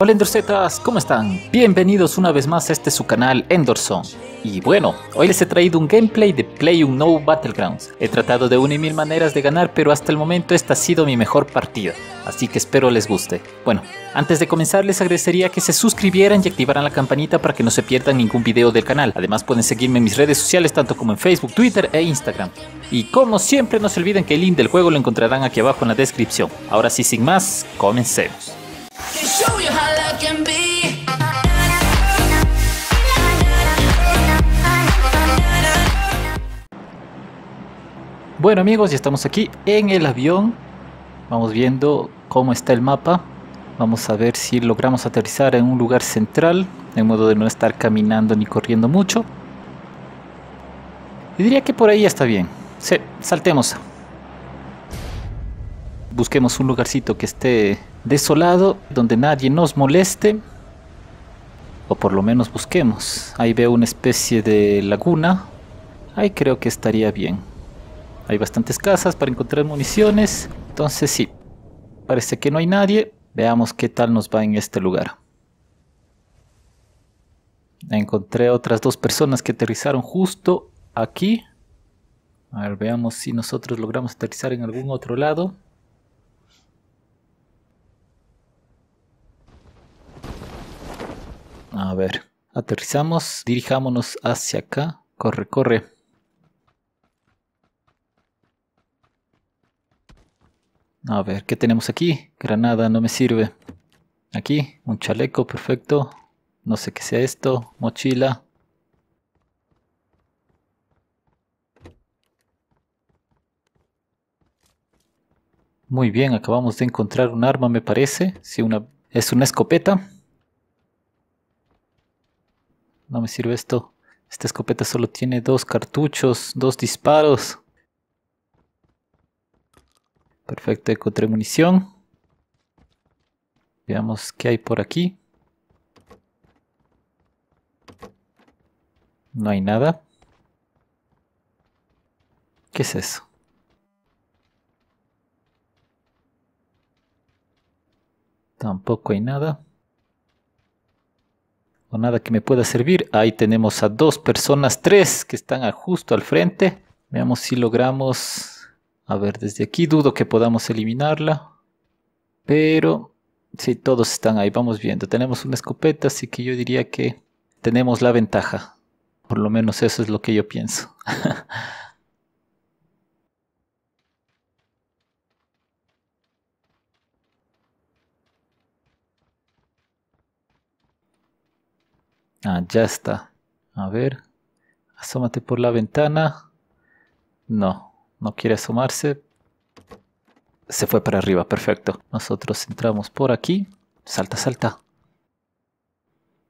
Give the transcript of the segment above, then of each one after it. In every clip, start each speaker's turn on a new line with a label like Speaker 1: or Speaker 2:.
Speaker 1: Hola Endorcetas, ¿cómo están? Bienvenidos una vez más a este su canal Endorson. Y bueno, hoy les he traído un gameplay de Play No Battlegrounds. He tratado de una y mil maneras de ganar, pero hasta el momento esta ha sido mi mejor partida, así que espero les guste. Bueno, antes de comenzar les agradecería que se suscribieran y activaran la campanita para que no se pierdan ningún video del canal. Además pueden seguirme en mis redes sociales tanto como en Facebook, Twitter e Instagram. Y como siempre no se olviden que el link del juego lo encontrarán aquí abajo en la descripción. Ahora sí, sin más, comencemos. Bueno amigos, ya estamos aquí en el avión. Vamos viendo cómo está el mapa. Vamos a ver si logramos aterrizar en un lugar central, de modo de no estar caminando ni corriendo mucho. Y diría que por ahí está bien. Sí, saltemos. Busquemos un lugarcito que esté desolado, donde nadie nos moleste, o por lo menos busquemos. Ahí veo una especie de laguna, ahí creo que estaría bien. Hay bastantes casas para encontrar municiones, entonces sí, parece que no hay nadie, veamos qué tal nos va en este lugar. Encontré otras dos personas que aterrizaron justo aquí. A ver, veamos si nosotros logramos aterrizar en algún otro lado. A ver, aterrizamos, dirijámonos hacia acá. Corre, corre. A ver, ¿qué tenemos aquí? Granada, no me sirve. Aquí, un chaleco, perfecto. No sé qué sea esto. Mochila. Muy bien, acabamos de encontrar un arma, me parece. una... Es una escopeta. No me sirve esto. Esta escopeta solo tiene dos cartuchos, dos disparos. Perfecto, encontré munición. Veamos qué hay por aquí. No hay nada. ¿Qué es eso? Tampoco hay nada o nada que me pueda servir. Ahí tenemos a dos personas, tres que están justo al frente. Veamos si logramos... A ver, desde aquí dudo que podamos eliminarla. Pero... Sí, todos están ahí, vamos viendo. Tenemos una escopeta, así que yo diría que tenemos la ventaja. Por lo menos eso es lo que yo pienso. Ah, ya está. A ver. Asómate por la ventana. No, no quiere asomarse. Se fue para arriba, perfecto. Nosotros entramos por aquí. Salta, salta.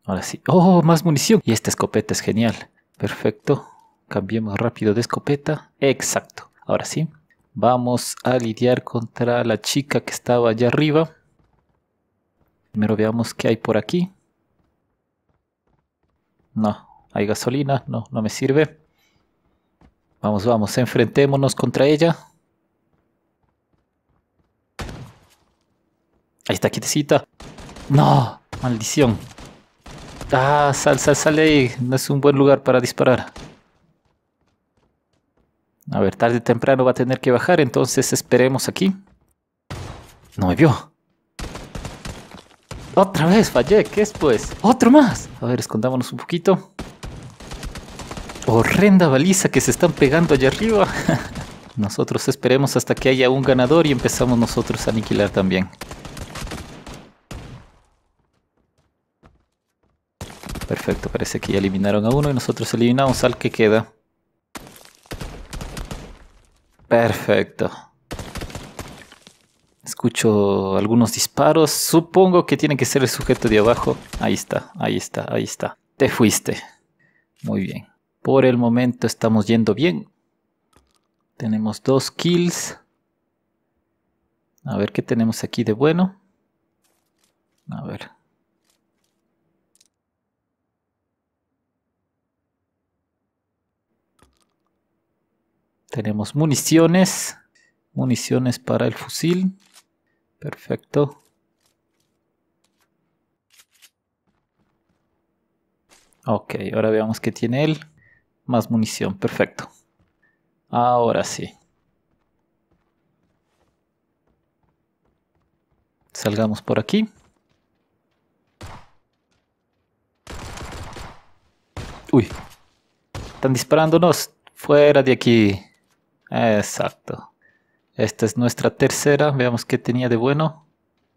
Speaker 1: Ahora sí. ¡Oh, más munición! Y esta escopeta es genial. Perfecto. Cambiemos rápido de escopeta. Exacto. Ahora sí. Vamos a lidiar contra la chica que estaba allá arriba. Primero veamos qué hay por aquí. No, hay gasolina, no, no me sirve. Vamos, vamos, enfrentémonos contra ella. Ahí está, quietecita. No, maldición. Ah, sal, sal, sale ahí. No es un buen lugar para disparar. A ver, tarde o temprano va a tener que bajar, entonces esperemos aquí. No me vio. Otra vez fallé, ¿qué es pues? ¡Otro más! A ver, escondámonos un poquito. Horrenda baliza que se están pegando allá arriba. nosotros esperemos hasta que haya un ganador y empezamos nosotros a aniquilar también. Perfecto, parece que ya eliminaron a uno y nosotros eliminamos al que queda. Perfecto. Escucho algunos disparos. Supongo que tiene que ser el sujeto de abajo. Ahí está, ahí está, ahí está. Te fuiste. Muy bien. Por el momento estamos yendo bien. Tenemos dos kills. A ver qué tenemos aquí de bueno. A ver. Tenemos municiones. Municiones para el fusil. Perfecto. Ok, ahora veamos qué tiene él. Más munición, perfecto. Ahora sí. Salgamos por aquí. Uy. Están disparándonos. Fuera de aquí. Exacto. Esta es nuestra tercera. Veamos qué tenía de bueno.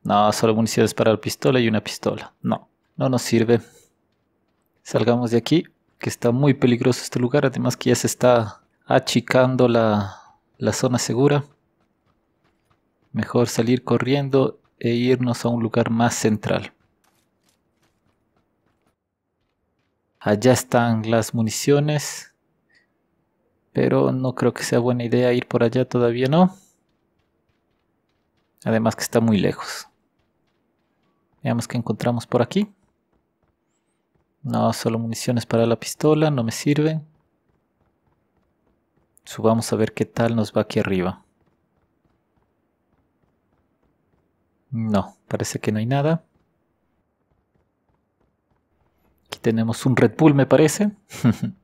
Speaker 1: No, solo municiones para la pistola y una pistola. No, no nos sirve. Salgamos de aquí, que está muy peligroso este lugar. Además que ya se está achicando la, la zona segura. Mejor salir corriendo e irnos a un lugar más central. Allá están las municiones. Pero no creo que sea buena idea ir por allá todavía, ¿no? Además que está muy lejos. Veamos qué encontramos por aquí. No, solo municiones para la pistola, no me sirven. Subamos a ver qué tal nos va aquí arriba. No, parece que no hay nada. Aquí tenemos un Red Bull, me parece.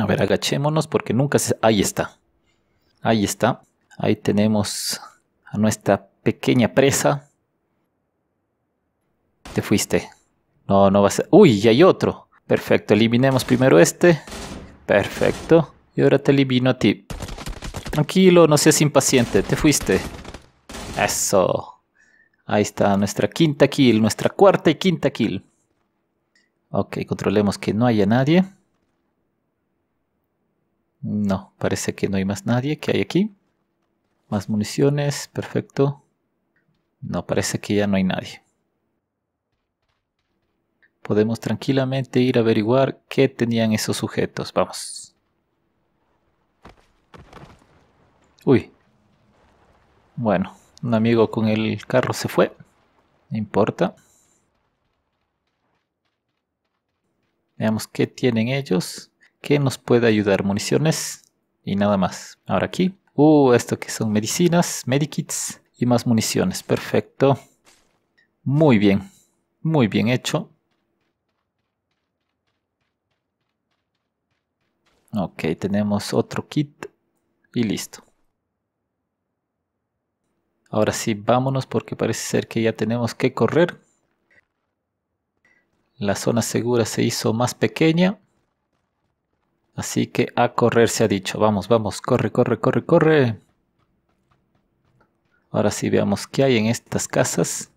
Speaker 1: A ver, agachémonos porque nunca se... Ahí está. Ahí está. Ahí tenemos a nuestra pequeña presa. Te fuiste. No, no va a ser... ¡Uy! Y hay otro. Perfecto. Eliminemos primero este. Perfecto. Y ahora te elimino a ti. Tranquilo, no seas impaciente. Te fuiste. Eso. Ahí está nuestra quinta kill. Nuestra cuarta y quinta kill. Ok, controlemos que no haya nadie. No, parece que no hay más nadie que hay aquí. Más municiones, perfecto. No, parece que ya no hay nadie. Podemos tranquilamente ir a averiguar qué tenían esos sujetos. Vamos. Uy. Bueno, un amigo con el carro se fue. No importa. Veamos qué tienen ellos que nos puede ayudar municiones y nada más. Ahora aquí. Uh, esto que son medicinas, medikits y más municiones. Perfecto. Muy bien. Muy bien hecho. Ok, tenemos otro kit y listo. Ahora sí, vámonos porque parece ser que ya tenemos que correr. La zona segura se hizo más pequeña. Así que a correr se ha dicho. Vamos, vamos, corre, corre, corre, corre. Ahora sí veamos qué hay en estas casas.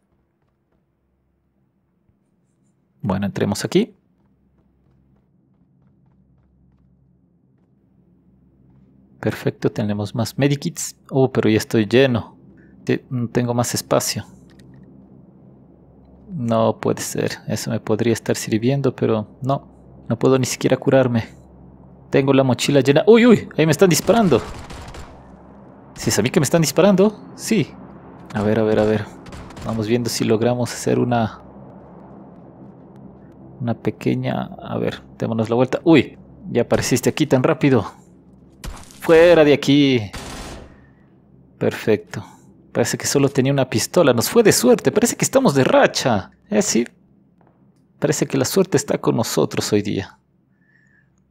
Speaker 1: Bueno, entremos aquí. Perfecto, tenemos más medikits. Oh, pero ya estoy lleno. No mm, tengo más espacio. No puede ser. Eso me podría estar sirviendo, pero no. No puedo ni siquiera curarme. Tengo la mochila llena. ¡Uy, uy! Ahí me están disparando. Si es a mí que me están disparando? Sí. A ver, a ver, a ver. Vamos viendo si logramos hacer una... Una pequeña... A ver, démonos la vuelta. ¡Uy! Ya apareciste aquí tan rápido. ¡Fuera de aquí! Perfecto. Parece que solo tenía una pistola. Nos fue de suerte. Parece que estamos de racha. Es decir, parece que la suerte está con nosotros hoy día.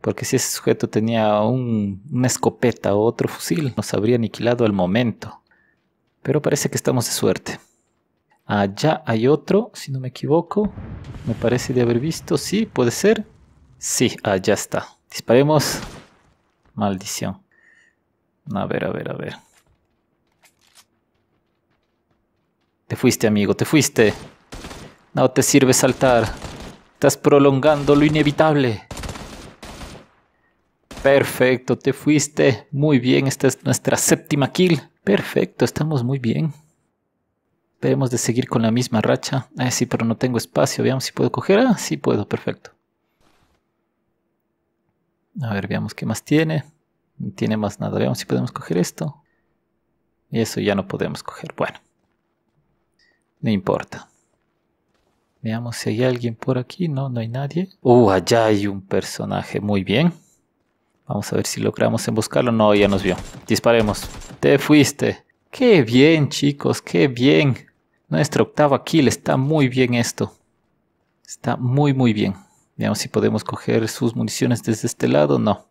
Speaker 1: Porque si ese sujeto tenía un, una escopeta o otro fusil, nos habría aniquilado al momento. Pero parece que estamos de suerte. Allá hay otro, si no me equivoco. Me parece de haber visto. Sí, puede ser. Sí, allá está. Disparemos. Maldición. A ver, a ver, a ver. Te fuiste, amigo, te fuiste. No te sirve saltar. Estás prolongando lo inevitable. Perfecto, te fuiste. Muy bien, esta es nuestra séptima kill. Perfecto, estamos muy bien. Debemos de seguir con la misma racha. Ah, sí, pero no tengo espacio. Veamos si puedo coger. Ah, sí puedo, perfecto. A ver, veamos qué más tiene. No tiene más nada. Veamos si podemos coger esto. Y eso ya no podemos coger. Bueno. No importa. Veamos si hay alguien por aquí. No, no hay nadie. Uh, allá hay un personaje. Muy bien. Vamos a ver si logramos emboscarlo. No, ya nos vio. Disparemos. Te fuiste. Qué bien, chicos. Qué bien. Nuestro octavo kill. Está muy bien esto. Está muy, muy bien. Veamos si podemos coger sus municiones desde este lado. No.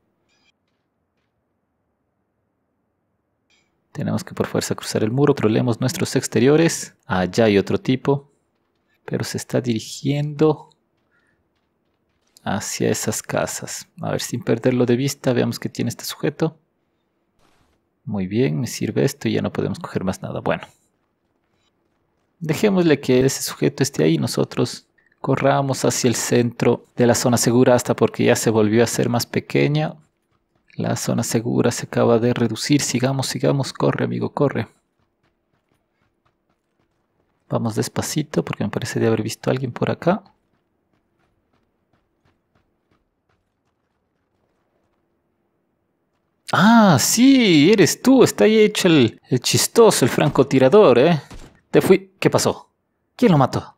Speaker 1: Tenemos que por fuerza cruzar el muro. Trolemos nuestros exteriores. Allá hay otro tipo. Pero se está dirigiendo hacia esas casas. A ver, sin perderlo de vista, veamos que tiene este sujeto. Muy bien, me sirve esto y ya no podemos coger más nada. Bueno, dejémosle que ese sujeto esté ahí. Nosotros corramos hacia el centro de la zona segura hasta porque ya se volvió a ser más pequeña. La zona segura se acaba de reducir. Sigamos, sigamos. Corre, amigo, corre. Vamos despacito porque me parece de haber visto a alguien por acá. Ah, sí, eres tú. Está ahí hecho el, chistoso, el francotirador, ¿eh? Te fui... ¿Qué pasó? ¿Quién lo mató?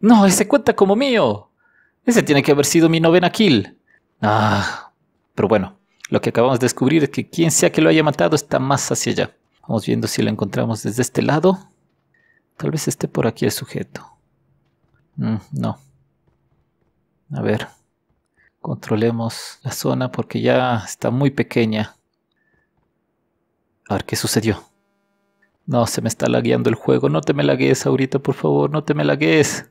Speaker 1: No, ese cuenta como mío. Ese tiene que haber sido mi novena kill. Ah, pero bueno, lo que acabamos de descubrir es que quien sea que lo haya matado está más hacia allá. Vamos viendo si lo encontramos desde este lado. Tal vez esté por aquí el sujeto. Mm, no. A ver. Controlemos la zona porque ya está muy pequeña. A ver qué sucedió. No, se me está lagueando el juego. No te me lagues ahorita, por favor. No te me lagues.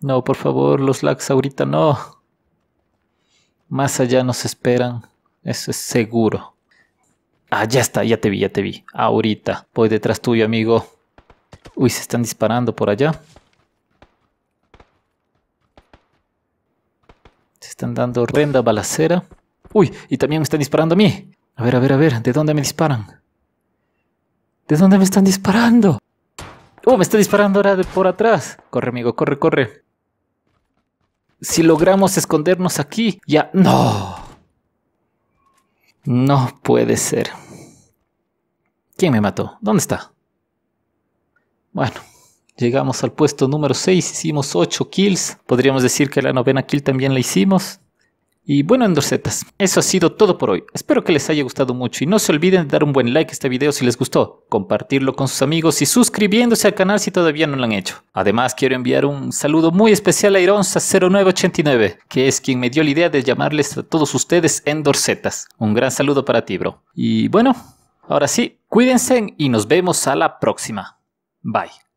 Speaker 1: No, por favor, los lags ahorita no. Más allá nos esperan. Eso es seguro. Ah, ya está, ya te vi, ya te vi. Ahorita. Voy detrás tuyo, amigo. Uy, se están disparando por allá. Se están dando renda balacera. Uy, y también me están disparando a mí. A ver, a ver, a ver, ¿de dónde me disparan? ¿De dónde me están disparando? Oh, me está disparando ahora de por atrás. Corre, amigo, corre, corre. Si logramos escondernos aquí, ya... ¡No! No puede ser. ¿Quién me mató? ¿Dónde está? Bueno, Llegamos al puesto número 6, hicimos 8 kills. Podríamos decir que la novena kill también la hicimos. Y bueno, endorcetas, eso ha sido todo por hoy. Espero que les haya gustado mucho y no se olviden de dar un buen like a este video si les gustó, compartirlo con sus amigos y suscribiéndose al canal si todavía no lo han hecho. Además, quiero enviar un saludo muy especial a Ironza0989, que es quien me dio la idea de llamarles a todos ustedes endorcetas. Un gran saludo para ti, bro. Y bueno, ahora sí, cuídense y nos vemos a la próxima. Bye.